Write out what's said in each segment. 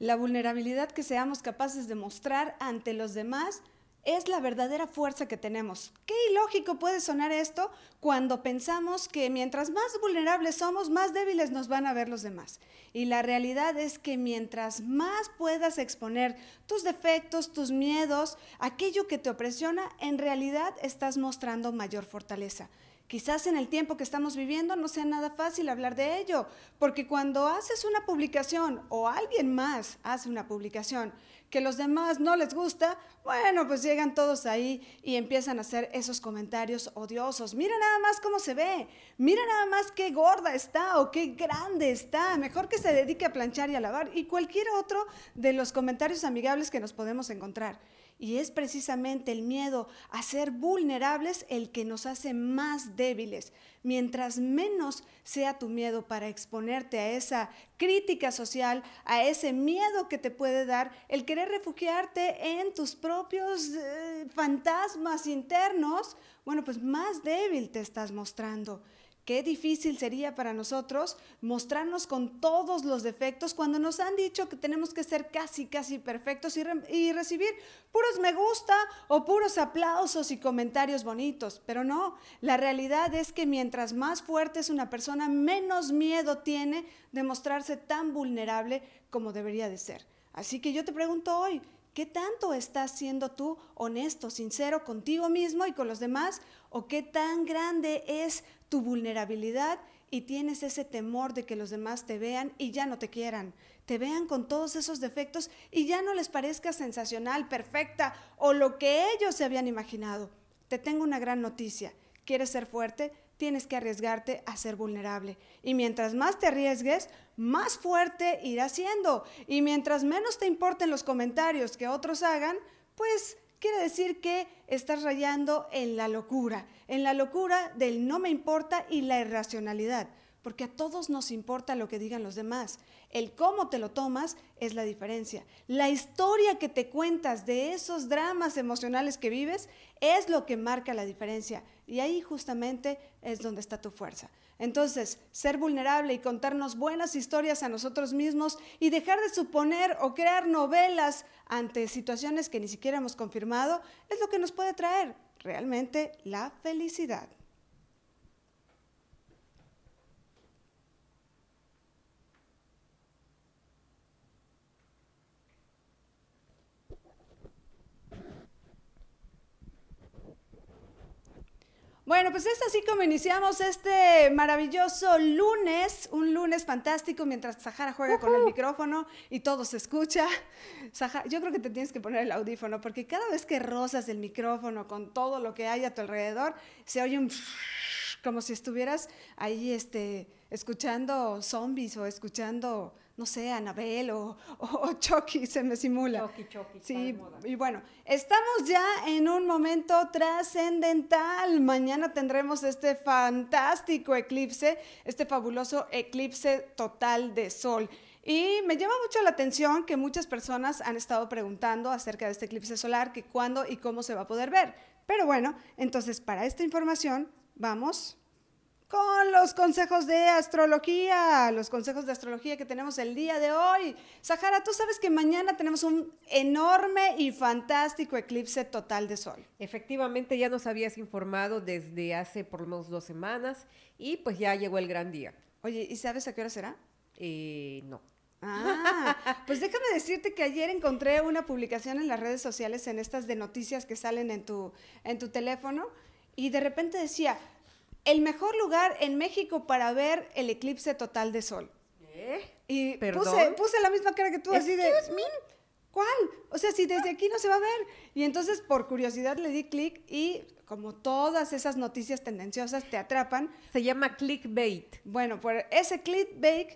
La vulnerabilidad que seamos capaces de mostrar ante los demás es la verdadera fuerza que tenemos. Qué ilógico puede sonar esto cuando pensamos que mientras más vulnerables somos, más débiles nos van a ver los demás. Y la realidad es que mientras más puedas exponer tus defectos, tus miedos, aquello que te opresiona, en realidad estás mostrando mayor fortaleza. Quizás en el tiempo que estamos viviendo no sea nada fácil hablar de ello, porque cuando haces una publicación o alguien más hace una publicación que los demás no les gusta, bueno, pues llegan todos ahí y empiezan a hacer esos comentarios odiosos. Mira nada más cómo se ve, mira nada más qué gorda está o qué grande está, mejor que se dedique a planchar y a lavar y cualquier otro de los comentarios amigables que nos podemos encontrar. Y es precisamente el miedo a ser vulnerables el que nos hace más débiles. Mientras menos sea tu miedo para exponerte a esa crítica social, a ese miedo que te puede dar el querer refugiarte en tus propios eh, fantasmas internos, bueno, pues más débil te estás mostrando. Qué difícil sería para nosotros mostrarnos con todos los defectos cuando nos han dicho que tenemos que ser casi, casi perfectos y, recibir puros me gusta o puros aplausos y comentarios bonitos. Pero no, la realidad es que mientras más fuerte es una persona, menos miedo tiene de mostrarse tan vulnerable como debería de ser. Así que yo te pregunto hoy, ¿Qué tanto estás siendo tú honesto, sincero contigo mismo y con los demás? ¿O qué tan grande es tu vulnerabilidad y tienes ese temor de que los demás te vean y ya no te quieran? Te vean con todos esos defectos y ya no les parezca sensacional, perfecta o lo que ellos se habían imaginado. Te tengo una gran noticia. ¿Quieres ser fuerte? Tienes que arriesgarte a ser vulnerable. Y mientras más te arriesgues, más fuerte irá siendo. Y mientras menos te importen los comentarios que otros hagan, pues quiere decir que estás rayando en la locura, en la locura del no me importa y la irracionalidad porque a todos nos importa lo que digan los demás. El cómo te lo tomas es la diferencia. La historia que te cuentas de esos dramas emocionales que vives es lo que marca la diferencia. Y ahí justamente es donde está tu fuerza. Entonces, ser vulnerable y contarnos buenas historias a nosotros mismos y dejar de suponer o crear novelas ante situaciones que ni siquiera hemos confirmado es lo que nos puede traer realmente la felicidad. Bueno, pues es así como iniciamos este maravilloso lunes, un lunes fantástico mientras Sahara juega con el micrófono y todo se escucha. Sahara, yo creo que te tienes que poner el audífono porque cada vez que rozas el micrófono con todo lo que hay a tu alrededor, se oye un como si estuvieras ahí este, escuchando zombies o escuchando, no sé, Anabel o, o, Chucky, se me simula. Chucky, Chucky. Sí, y bueno, estamos ya en un momento trascendental. Mañana tendremos este fantástico eclipse, este fabuloso eclipse total de sol. Y me llama mucho la atención que muchas personas han estado preguntando acerca de este eclipse solar, que cuándo y cómo se va a poder ver. Pero bueno, entonces para esta información Vamos con los consejos de astrología, los consejos de astrología que tenemos el día de hoy. Sahara, tú sabes que mañana tenemos un enorme y fantástico eclipse total de sol. Efectivamente, ya nos habías informado desde hace por lo menos dos semanas y pues ya llegó el gran día. Oye, ¿y sabes a qué hora será? Eh, no. Ah, pues déjame decirte que ayer encontré una publicación en las redes sociales en estas de noticias que salen en tu, en tu teléfono y de repente decía, el mejor lugar en México para ver el eclipse total de sol. ¿Eh? Y puse, la misma cara que tú, así de... ¿Cuál? O sea, si desde aquí no se va a ver. Y entonces, por curiosidad, le di clic y como todas esas noticias tendenciosas te atrapan. Se llama clickbait. Bueno, por ese clickbait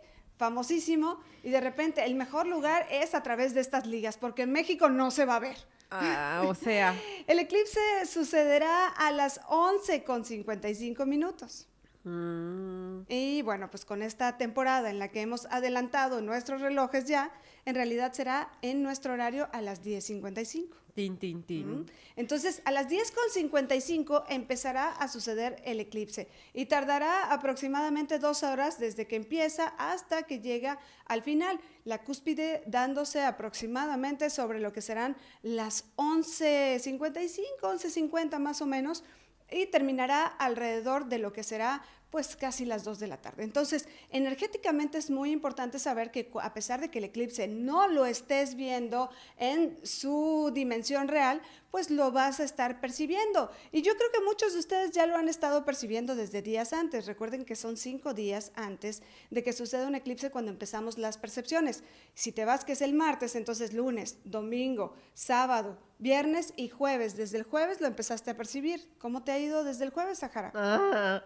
famosísimo, y de repente el mejor lugar es a través de estas ligas, porque en México no se va a ver. Ah, o sea. el eclipse sucederá a las 11 con 55 minutos. Mm. Y bueno, pues con esta temporada en la que hemos adelantado nuestros relojes ya, en realidad será en nuestro horario a las 10.55. Tin, tin, tin. Entonces, a las 10.55 empezará a suceder el eclipse y tardará aproximadamente dos horas desde que empieza hasta que llega al final, la cúspide dándose aproximadamente sobre lo que serán las 11.55, 11.50 más o menos, y terminará alrededor de lo que será pues casi las 2 de la tarde. Entonces, energéticamente es muy importante saber que a pesar de que el eclipse no lo estés viendo en su dimensión real, pues lo vas a estar percibiendo. Y yo creo que muchos de ustedes ya lo han estado percibiendo desde días antes. Recuerden que son cinco días antes de que suceda un eclipse cuando empezamos las percepciones. Si te vas, que es el martes, entonces lunes, domingo, sábado, viernes y jueves. Desde el jueves lo empezaste a percibir. ¿Cómo te ha ido desde el jueves, Sahara? Ah.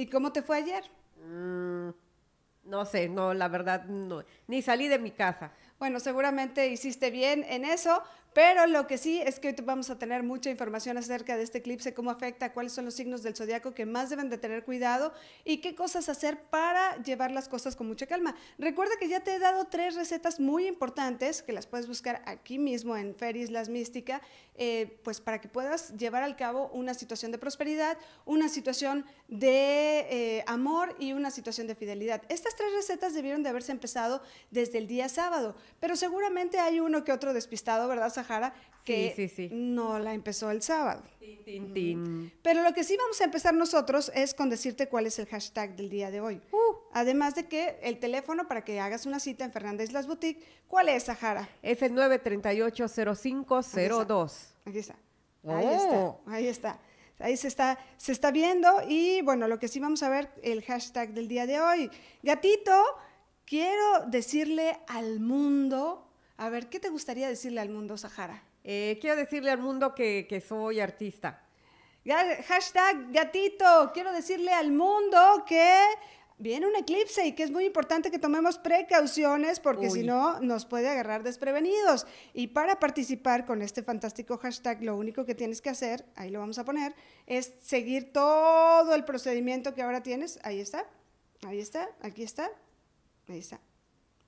¿Y cómo te fue ayer? Mm, no sé, no, la verdad, no. Ni salí de mi casa. Bueno, seguramente hiciste bien en eso, pero lo que sí es que hoy vamos a tener mucha información acerca de este eclipse, cómo afecta, cuáles son los signos del zodiaco que más deben de tener cuidado y qué cosas hacer para llevar las cosas con mucha calma. Recuerda que ya te he dado tres recetas muy importantes que las puedes buscar aquí mismo en Feris Las Mística, eh, pues para que puedas llevar al cabo una situación de prosperidad, una situación de eh, amor y una situación de fidelidad. Estas tres recetas debieron de haberse empezado desde el día sábado pero seguramente hay uno que otro despistado, ¿verdad, Sahara? Que no la empezó el sábado. Pero lo que sí vamos a empezar nosotros es con decirte cuál es el hashtag del día de hoy. Uh. Además de que el teléfono para que hagas una cita en Fernández Las Boutique, ¿cuál es, Sahara? Es el 938 Aquí está. Ahí oh. está. Ahí está. Ahí se está, se está viendo y bueno, lo que sí vamos a ver, el hashtag del día de hoy. Gatito, quiero decirle al mundo, a ver, ¿qué te gustaría decirle al mundo, Sahara? Eh, quiero decirle al mundo que, que soy artista. Hashtag gatito, quiero decirle al mundo que viene un eclipse y que es muy importante que tomemos precauciones porque si no nos puede agarrar desprevenidos. Y para participar con este fantástico hashtag, lo único que tienes que hacer, ahí lo vamos a poner, es seguir todo el procedimiento que ahora tienes. Ahí está, ahí está, aquí está,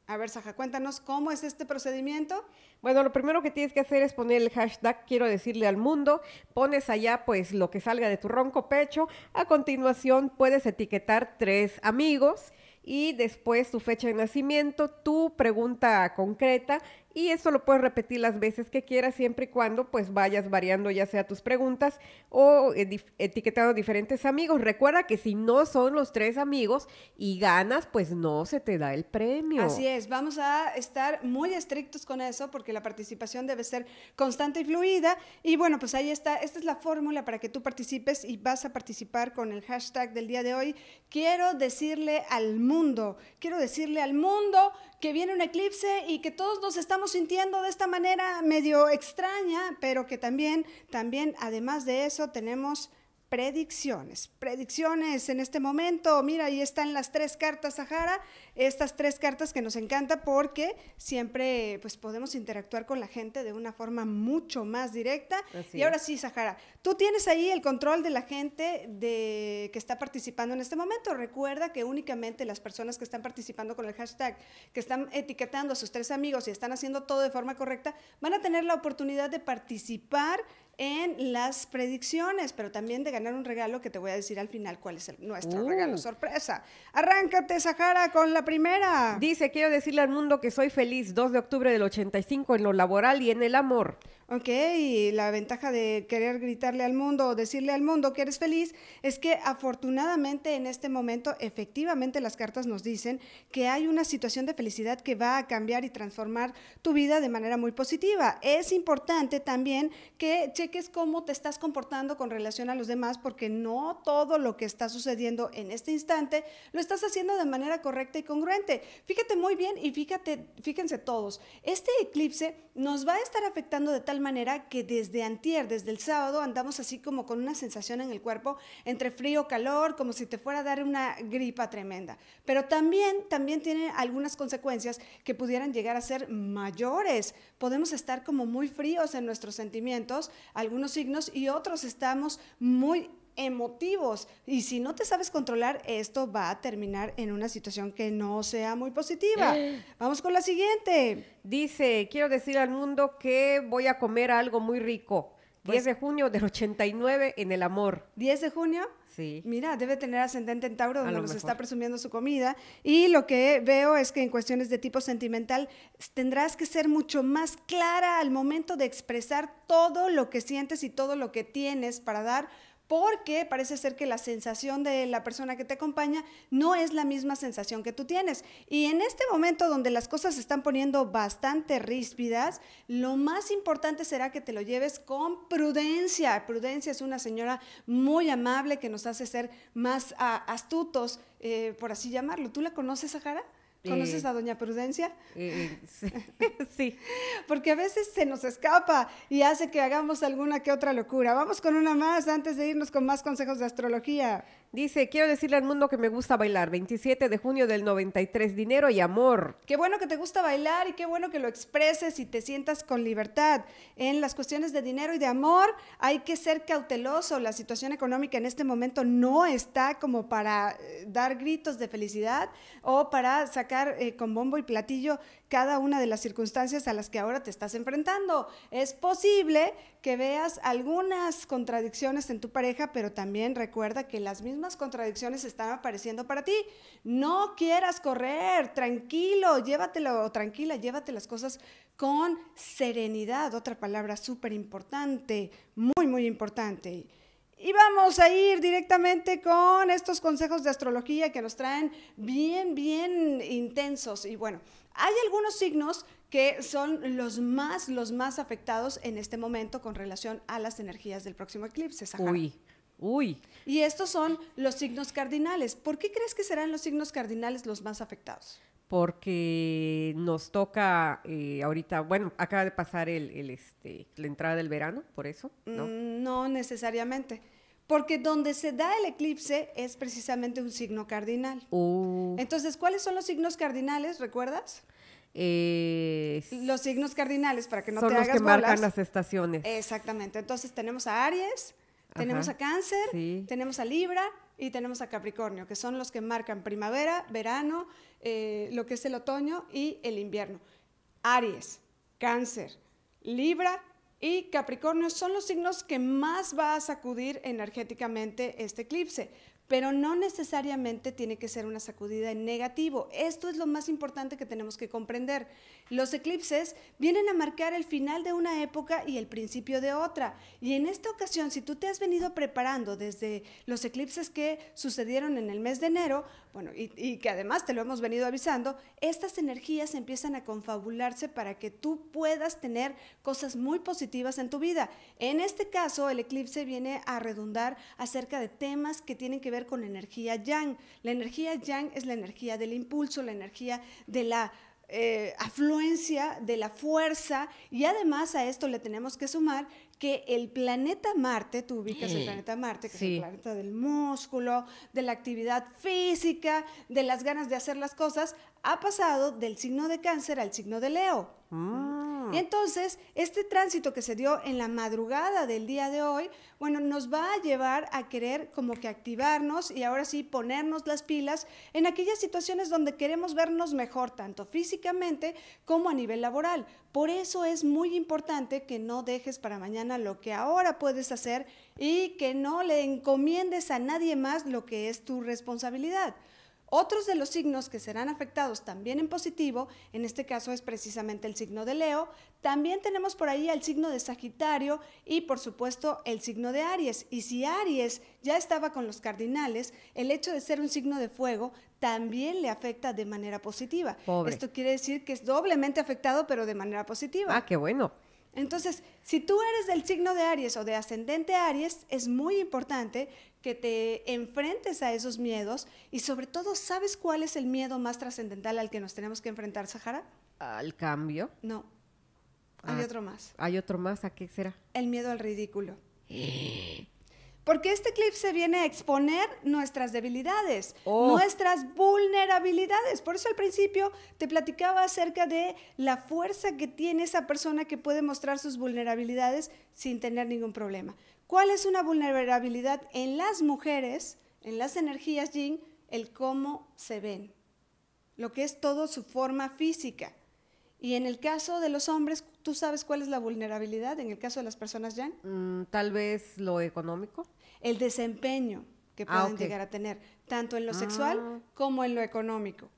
a ver, Saja, cuéntanos cómo es este procedimiento. Bueno, lo primero que tienes que hacer es poner el hashtag quiero decirle al mundo, pones allá pues lo que salga de tu ronco pecho, a continuación puedes etiquetar tres amigos y después tu fecha de nacimiento, tu pregunta concreta y eso lo puedes repetir las veces que quieras, siempre y cuando pues vayas variando ya sea tus preguntas o eh, etiquetando diferentes amigos. Recuerda que si no son los tres amigos y ganas, pues no se te da el premio. Así es, vamos a estar muy estrictos con eso porque la participación debe ser constante y fluida. Y bueno, pues ahí está, esta es la fórmula para que tú participes y vas a participar con el hashtag del día de hoy. Quiero decirle al mundo, quiero decirle al mundo que viene un eclipse y que todos nos estamos sintiendo de esta manera medio extraña, pero que también, también, además de eso, tenemos predicciones. Predicciones en este momento. Mira, ahí están las tres cartas Sahara. Estas tres cartas que nos encanta porque siempre pues, podemos interactuar con la gente de una forma mucho más directa. y ahora sí, Sahara, tú tienes ahí el control de la gente de, que está participando en este momento. Recuerda que únicamente las personas que están participando con el hashtag, que están etiquetando a sus tres amigos y están haciendo todo de forma correcta, van a tener la oportunidad de participar en las predicciones, pero también de ganar un regalo que te voy a decir al final cuál es el, nuestro uh. regalo sorpresa. Arráncate, Sahara, con la primera. Dice, quiero decirle al mundo que soy feliz 2 de octubre del 85 en lo laboral y en el amor. ¿ok? Y la ventaja de querer gritarle al mundo o decirle al mundo que eres feliz es que afortunadamente en este momento efectivamente las cartas nos dicen que hay una situación de felicidad que va a cambiar y transformar tu vida de manera muy positiva. Es importante también que cheques cómo te estás comportando con relación a los demás porque no todo lo que está sucediendo en este instante lo estás haciendo de manera correcta y congruente. Fíjate muy bien y fíjate, fíjense todos, este eclipse nos va a estar afectando de tal manera que desde antier, desde el sábado, andamos así como con una sensación en el cuerpo entre frío, calor, como si te fuera a dar una gripa tremenda. Pero también, también tiene algunas consecuencias que pudieran llegar a ser mayores. Podemos estar como muy fríos en nuestros sentimientos, algunos signos, y otros estamos muy emotivos. Y si no te sabes controlar, esto va a terminar en una situación que no sea muy positiva. Vamos con la siguiente. Dice, quiero decir al mundo que voy a comer algo muy rico. 10 pues de junio del 89 en el amor. ¿10 de junio? Sí. Mira, debe tener ascendente en Tauro, donde nos está presumiendo su comida. Y lo que veo es que en cuestiones de tipo sentimental tendrás que ser mucho más clara al momento de expresar todo lo que sientes y todo lo que tienes para dar porque parece ser que la sensación de la persona que te acompaña no es la misma sensación que tú tienes. Y en este momento donde las cosas se están poniendo bastante ríspidas, lo más importante será que te lo lleves con prudencia. Prudencia es una señora muy amable que nos hace ser más ah, astutos, eh, por así llamarlo. ¿Tú la conoces, Sahara? ¿Conoces eh, a Doña Prudencia? Eh, eh, sí, sí. Porque a veces se nos escapa y hace que hagamos alguna que otra locura. Vamos con una más antes de irnos con más consejos de astrología. Dice, quiero decirle al mundo que me gusta bailar. 27 de junio del 93, dinero y amor. Qué bueno que te gusta bailar y qué bueno que lo expreses y te sientas con libertad. En las cuestiones de dinero y de amor hay que ser cauteloso. La situación económica en este momento no está como para eh, dar gritos de felicidad o para sacar eh, con bombo y platillo cada una de las circunstancias a las que ahora te estás enfrentando. Es posible que veas algunas contradicciones en tu pareja, pero también recuerda que las mismas contradicciones están apareciendo para ti. No quieras correr, tranquilo, llévatelo, tranquila, llévate las cosas con serenidad, otra palabra súper importante, muy, muy importante. Y vamos a ir directamente con estos consejos de astrología que nos traen bien, bien intensos. Y bueno, hay algunos signos que son los más, los más afectados en este momento con relación a las energías del próximo eclipse. Uy, uy. Y estos son los signos cardinales. ¿Por qué crees que serán los signos cardinales los más afectados? porque nos toca eh, ahorita, bueno, acaba de pasar el, este, la entrada del verano, por eso, mm, ¿no? necesariamente, porque donde se da el eclipse es precisamente un signo cardinal. Uh. Entonces, ¿cuáles son los signos cardinales, recuerdas? Eh, los signos cardinales, para que no son los que marcan las estaciones. Exactamente. Entonces tenemos a Aries, tenemos a Cáncer, tenemos a Libra y tenemos a Capricornio, que son los que marcan primavera, verano, eh, lo que es el otoño y el invierno. Aries, Cáncer, Libra y Capricornio son los signos que más va a sacudir energéticamente este eclipse pero no necesariamente tiene que ser una sacudida en negativo. Esto es lo más importante que tenemos que comprender, los eclipses vienen a marcar el final de una época y el principio de otra. Y en esta ocasión, si tú te has venido preparando desde los eclipses que sucedieron en el mes de enero, bueno, y, que además te lo hemos venido avisando, estas energías empiezan a confabularse para que tú puedas tener cosas muy positivas en tu vida. En este caso, el eclipse viene a redundar acerca de temas que tienen que ver con energía yang. La energía yang es la energía del impulso, la energía de la eh, afluencia de la fuerza y además a esto le tenemos que sumar que el planeta Marte, tú ubicas el planeta Marte, que es el planeta del músculo, de la actividad física, de las ganas de hacer las cosas, ha pasado del signo de cáncer al signo de Leo. Ah. Y entonces, este tránsito que se dio en la madrugada del día de hoy, bueno, nos va a llevar a querer como que activarnos y ahora sí ponernos las pilas en aquellas situaciones donde queremos vernos mejor, tanto físicamente como a nivel laboral. Por eso es muy importante que no dejes para mañana lo que ahora puedes hacer y que no le encomiendes a nadie más lo que es tu responsabilidad. Otros de los signos que serán afectados también en positivo, en este caso es precisamente el signo de Leo, también tenemos por ahí el signo de Sagitario y por supuesto el signo de Aries. Y si Aries ya estaba con los cardinales, el hecho de ser un signo de fuego también le afecta de manera positiva. Esto quiere decir que es doblemente afectado pero de manera positiva. Ah, qué bueno. Entonces, si tú eres del signo de Aries o de ascendente Aries, es muy importante que te enfrentes a esos miedos y sobre todo, ¿sabes cuál es el miedo más trascendental al que nos tenemos que enfrentar, Sahara? Al cambio. No. Hay ah, otro más. Hay otro más, ¿a qué será? El miedo al ridículo. Porque este clip se viene a exponer nuestras debilidades, oh. nuestras vulnerabilidades. Por eso al principio te platicaba acerca de la fuerza que tiene esa persona que puede mostrar sus vulnerabilidades sin tener ningún problema. ¿Cuál es una vulnerabilidad en las mujeres, en las energías yin? El cómo se ven, lo que es todo su forma física. Y en el caso de los hombres, ¿tú sabes cuál es la vulnerabilidad en el caso de las personas Yang? Mm, tal vez lo económico. El desempeño que ah, pueden llegar a tener, tanto en lo sexual ah. como en lo económico.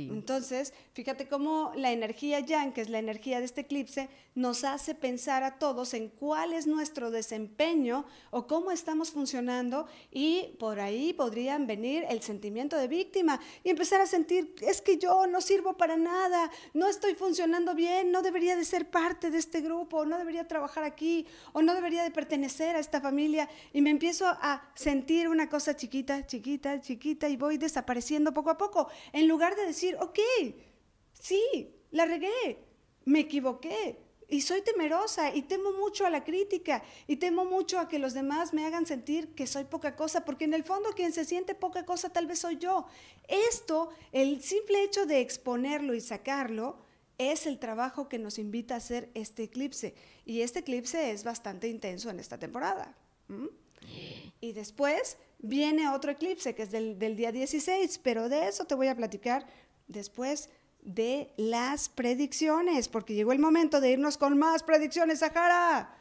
Entonces, fíjate cómo la energía yang, que es la energía de este eclipse, nos hace pensar a todos en cuál es nuestro desempeño o cómo estamos funcionando y por ahí podrían venir el sentimiento de víctima y empezar a sentir, es que yo no sirvo para nada, no estoy funcionando bien, no debería de ser parte de este grupo, no debería trabajar aquí o no debería de pertenecer a esta familia y me empiezo a sentir una cosa chiquita, chiquita, chiquita y voy desapareciendo poco a poco. En lugar lugar de decir, ok, sí, la regué, me equivoqué, y soy temerosa y temo mucho a la crítica y temo mucho a que los demás me hagan sentir que soy poca cosa, porque en el fondo quien se siente poca cosa tal vez soy yo. Esto, el simple hecho de exponerlo y sacarlo, es el trabajo que nos invita a hacer este eclipse. Y este eclipse es bastante intenso en esta temporada. Y después viene otro eclipse, que es del, día 16, pero de eso te voy a platicar después de las predicciones, porque llegó el momento de irnos con más predicciones, Sahara.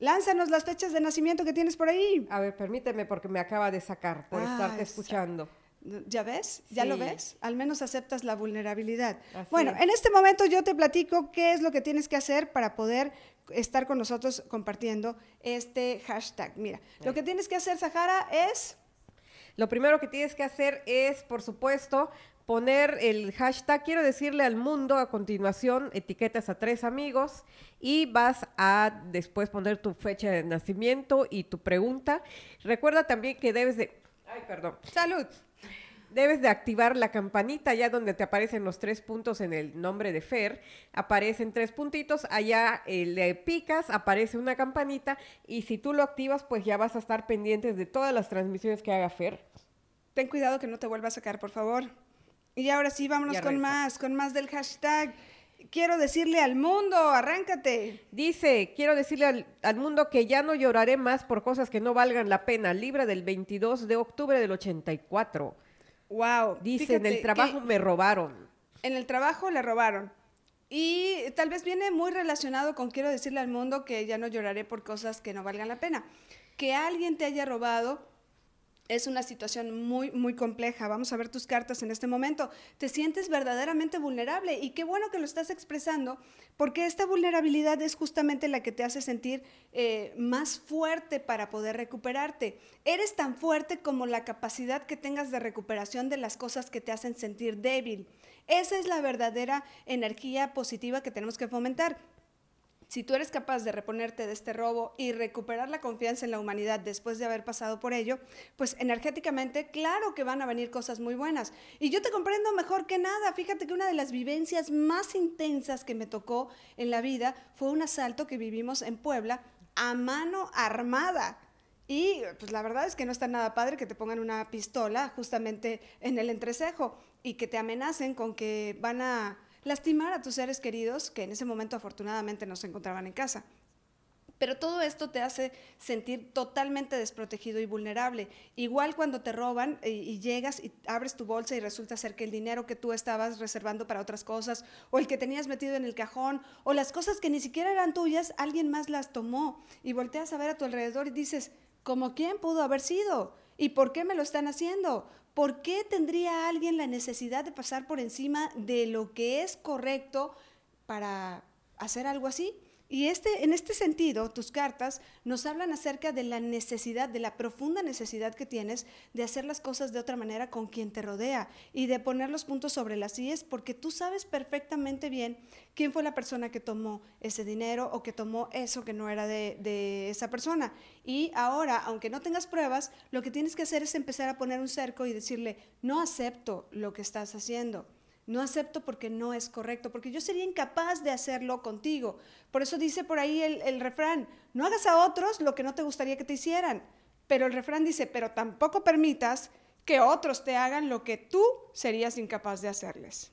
Lánzanos las fechas de nacimiento que tienes por ahí. A ver, permíteme porque me acaba de sacar por estar ah, estarte escuchando. ¿Ya ves? ¿Ya lo ves? Al menos aceptas la vulnerabilidad. bueno, en este momento yo te platico qué es lo que tienes que hacer para poder estar con nosotros compartiendo este hashtag. Mira, lo que tienes que hacer, Sahara, es... Lo primero que tienes que hacer es, por supuesto, poner el hashtag, quiero decirle al mundo a continuación, etiquetas a tres amigos y vas a después poner tu fecha de nacimiento y tu pregunta. Recuerda también que debes de... Ay, perdón. Salud debes de activar la campanita allá donde te aparecen los tres puntos en el nombre de Fer. Aparecen tres puntitos, allá eh, le picas, aparece una campanita y si tú lo activas, pues ya vas a estar pendientes de todas las transmisiones que haga Fer. Ten cuidado que no te vuelva a sacar, por favor. Y ahora sí, vámonos con más, con más del hashtag. Quiero decirle al mundo, arráncate. Dice, quiero decirle al, al, mundo que ya no lloraré más por cosas que no valgan la pena. Libra del 22 de octubre del 84. Wow. Dice, en el trabajo me robaron. En el trabajo le robaron. Y tal vez viene muy relacionado con quiero decirle al mundo que ya no lloraré por cosas que no valgan la pena. Que alguien te haya robado es una situación muy, muy compleja. Vamos a ver tus cartas en este momento. Te sientes verdaderamente vulnerable y qué bueno que lo estás expresando porque esta vulnerabilidad es justamente la que te hace sentir eh, más fuerte para poder recuperarte. Eres tan fuerte como la capacidad que tengas de recuperación de las cosas que te hacen sentir débil. Esa es la verdadera energía positiva que tenemos que fomentar. Si tú eres capaz de reponerte de este robo y recuperar la confianza en la humanidad después de haber pasado por ello, pues energéticamente claro que van a venir cosas muy buenas. Y yo te comprendo mejor que nada. Fíjate que una de las vivencias más intensas que me tocó en la vida fue un asalto que vivimos en Puebla a mano armada. Y pues la verdad es que no está nada padre que te pongan una pistola justamente en el entrecejo y que te amenacen con que van a lastimar a tus seres queridos, que en ese momento afortunadamente no se encontraban en casa. Pero todo esto te hace sentir totalmente desprotegido y vulnerable. Igual cuando te roban y, llegas y abres tu bolsa y resulta ser que el dinero que tú estabas reservando para otras cosas o el que tenías metido en el cajón o las cosas que ni siquiera eran tuyas, alguien más las tomó y volteas a ver a tu alrededor y dices, ¿Cómo quién pudo haber sido? ¿Y por qué me lo están haciendo? ¿por qué tendría alguien la necesidad de pasar por encima de lo que es correcto para hacer algo así? Y este, en este sentido, tus cartas nos hablan acerca de la necesidad, de la profunda necesidad que tienes de hacer las cosas de otra manera con quien te rodea y de poner los puntos sobre las ies, porque tú sabes perfectamente bien quién fue la persona que tomó ese dinero o que tomó eso que no era de esa persona. Y ahora, aunque no tengas pruebas, lo que tienes que hacer es empezar a poner un cerco y decirle, no acepto lo que estás haciendo no acepto porque no es correcto, porque yo sería incapaz de hacerlo contigo. Por eso dice por ahí el, refrán, no hagas a otros lo que no te gustaría que te hicieran. Pero el refrán dice, pero tampoco permitas que otros te hagan lo que tú serías incapaz de hacerles.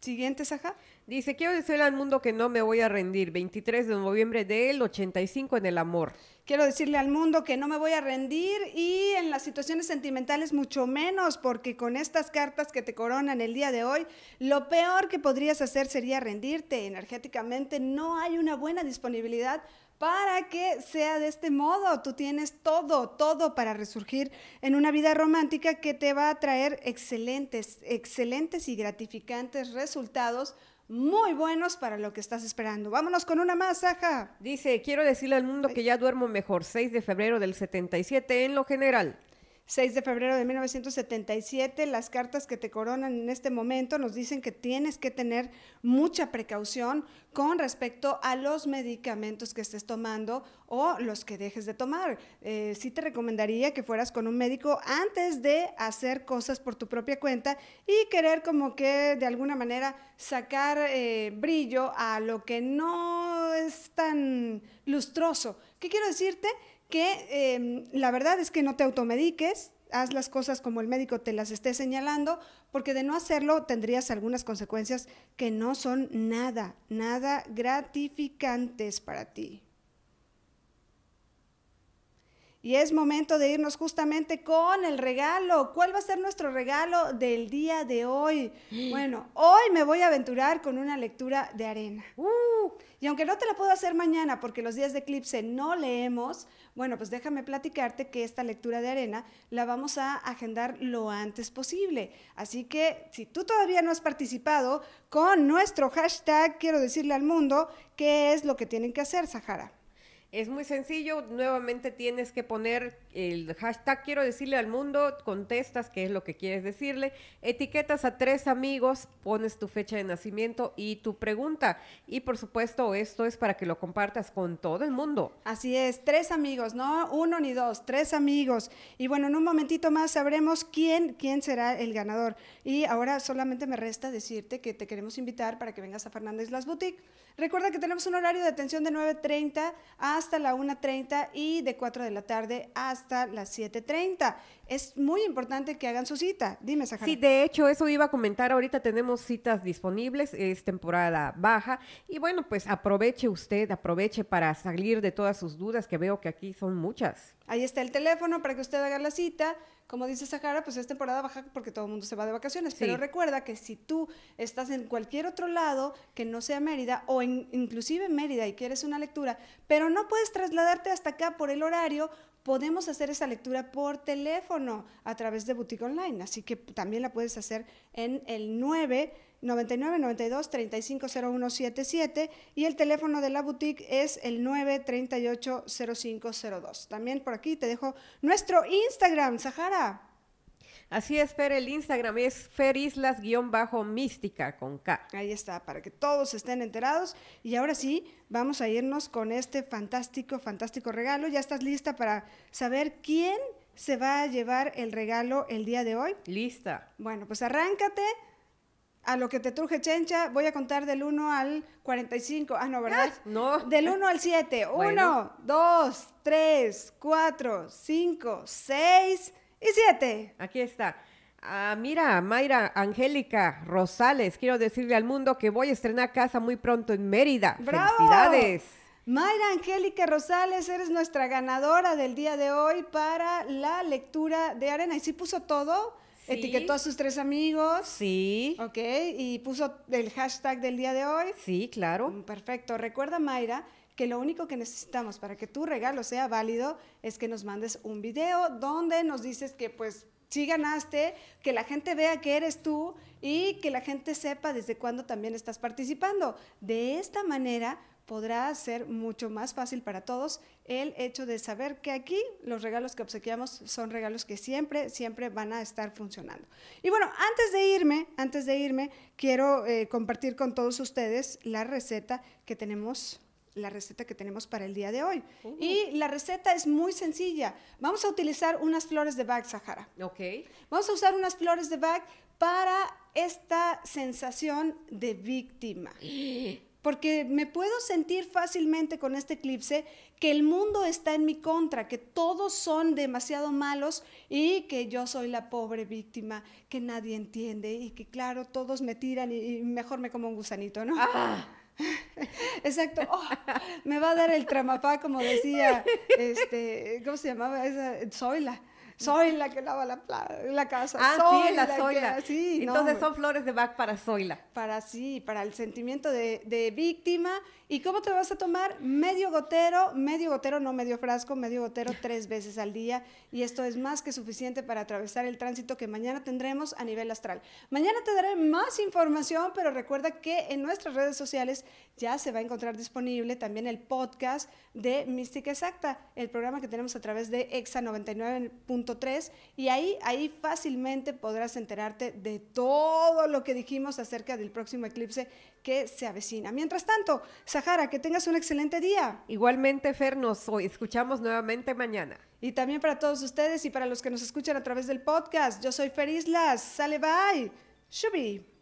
Siguiente, Saja. Dice, quiero decirle al mundo que no me voy a rendir. 23 de noviembre del 85 en el amor. Quiero decirle al mundo que no me voy a rendir y en las situaciones sentimentales mucho menos, porque con estas cartas que te coronan el día de hoy, lo peor que podrías hacer sería rendirte. Energéticamente no hay una buena disponibilidad para que sea de este modo. Tú tienes todo, todo para resurgir en una vida romántica que te va a traer excelentes, excelentes y gratificantes resultados muy buenos para lo que estás esperando. Vámonos con una más, Aja. Dice, quiero decirle al mundo que ya duermo mejor, 6 de febrero del 77 en lo general. 6 de febrero de 1977, las cartas que te coronan en este momento nos dicen que tienes que tener mucha precaución con respecto a los medicamentos que estés tomando o los que dejes de tomar. Eh, sí te recomendaría que fueras con un médico antes de hacer cosas por tu propia cuenta y querer como que de alguna manera sacar eh, brillo a lo que no es tan lustroso. ¿Qué quiero decirte? que em, la verdad es que no te automediques, haz las cosas como el médico te las esté señalando, porque de no hacerlo tendrías algunas consecuencias que no son nada, nada gratificantes para ti. Y es momento de irnos justamente con el regalo. ¿Cuál va a ser nuestro regalo del día de hoy? Bueno, hoy me voy a aventurar con una lectura de arena. Uh. y aunque no te la puedo hacer mañana porque los días de eclipse no leemos, bueno, pues déjame platicarte que esta lectura de arena la vamos a agendar lo antes posible. Así que si tú todavía no has participado con nuestro hashtag, quiero decirle al mundo, ¿qué es lo que tienen que hacer, Sahara? Es muy sencillo, nuevamente tienes que poner el hashtag quiero decirle al mundo, contestas qué es lo que quieres decirle, etiquetas a tres amigos, pones tu fecha de nacimiento y tu pregunta. Y por supuesto, esto es para que lo compartas con todo el mundo. Así es, tres amigos, no uno ni dos, tres amigos. Y bueno, en un momentito más sabremos quién, quién será el ganador. Y ahora solamente me resta decirte que te queremos invitar para que vengas a Fernández Las Boutique. Recuerda que tenemos un horario de atención de 9.30 hasta la 1.30 y de 4 de la tarde hasta hasta las 7.30. Es muy importante que hagan su cita. Dime, Sahara. Sí, de hecho, eso iba a comentar. Ahorita tenemos citas disponibles, es temporada baja. Y bueno, pues aproveche usted, aproveche para salir de todas sus dudas, que veo que aquí son muchas. Ahí está el teléfono para que usted haga la cita como dice Sahara, pues es temporada baja porque todo el mundo se va de vacaciones. Pero recuerda que si tú estás en cualquier otro lado que no sea Mérida o en, inclusive Mérida y quieres una lectura, pero no puedes trasladarte hasta acá por el horario, podemos hacer esa lectura por teléfono a través de Boutique Online, así que también la puedes hacer en el 9 99 92 35 77 y el teléfono de la boutique es el 9 38 0502. También por aquí te dejo nuestro Instagram, Sahara. Así es, Fer, el Instagram es ferislas-mística con K. Ahí está, para que todos estén enterados. Y ahora sí, vamos a irnos con este fantástico, fantástico regalo. ¿Ya estás lista para saber quién se va a llevar el regalo el día de hoy? Lista. Bueno, pues arráncate a lo que te truje, Chencha, voy a contar del 1 al 45. Ah, no, ¿verdad? Ah, no. Del 1 al 7. 1, 2, 3, 4, 5, 6, y siete. Aquí está. Ah, mira, Mayra Angélica Rosales, quiero decirle al mundo que voy a estrenar casa muy pronto en Mérida. ¡Felicidades! Mayra Angélica Rosales, eres nuestra ganadora del día de hoy para la lectura de Arena. ¿Y sí puso todo? Etiquetó a sus tres amigos. Sí. Ok, y puso el hashtag del día de hoy. Sí, claro. Mm, perfecto. Recuerda, Mayra, que lo único que necesitamos para que tu regalo sea válido es que nos mandes un video donde nos dices que pues sí ganaste, que la gente vea que eres tú y que la gente sepa desde cuándo también estás participando. De esta manera podrá ser mucho más fácil para todos el hecho de saber que aquí los regalos que obsequiamos son regalos que siempre, siempre van a estar funcionando. Y bueno, antes de irme, antes de irme, quiero eh, compartir con todos ustedes la receta que tenemos la receta que tenemos para el día de hoy. Y la receta es muy sencilla. Vamos a utilizar unas flores de Bach, Sahara. Ok. Vamos a usar unas flores de Bach para esta sensación de víctima. Porque me puedo sentir fácilmente con este eclipse que el mundo está en mi contra, que todos son demasiado malos y que yo soy la pobre víctima que nadie entiende y que claro, todos me tiran y, y mejor me como un gusanito, ¿no? Ah. Exacto. Oh, me va a dar el tramapá, como decía, este, ¿cómo se llamaba esa? Zoila soy la que lava la, casa. Ah, soy la, Entonces son flores de back para Zoila. Para sí, para el sentimiento de, víctima. ¿Y cómo te vas a tomar? Medio gotero, medio gotero, no medio frasco, medio gotero tres veces al día. Y esto es más que suficiente para atravesar el tránsito que mañana tendremos a nivel astral. Mañana te daré más información, pero recuerda que en nuestras redes sociales ya se va a encontrar disponible también el podcast de Mística Exacta, el programa que tenemos a través de EXA 99 y ahí, ahí fácilmente podrás enterarte de todo lo que dijimos acerca del próximo eclipse que se avecina. Mientras tanto, Sahara, que tengas un excelente día. Igualmente, Fer, nos escuchamos nuevamente mañana. Y también para todos ustedes y para los que nos escuchan a través del podcast, yo soy Islas, sale bye, shubi.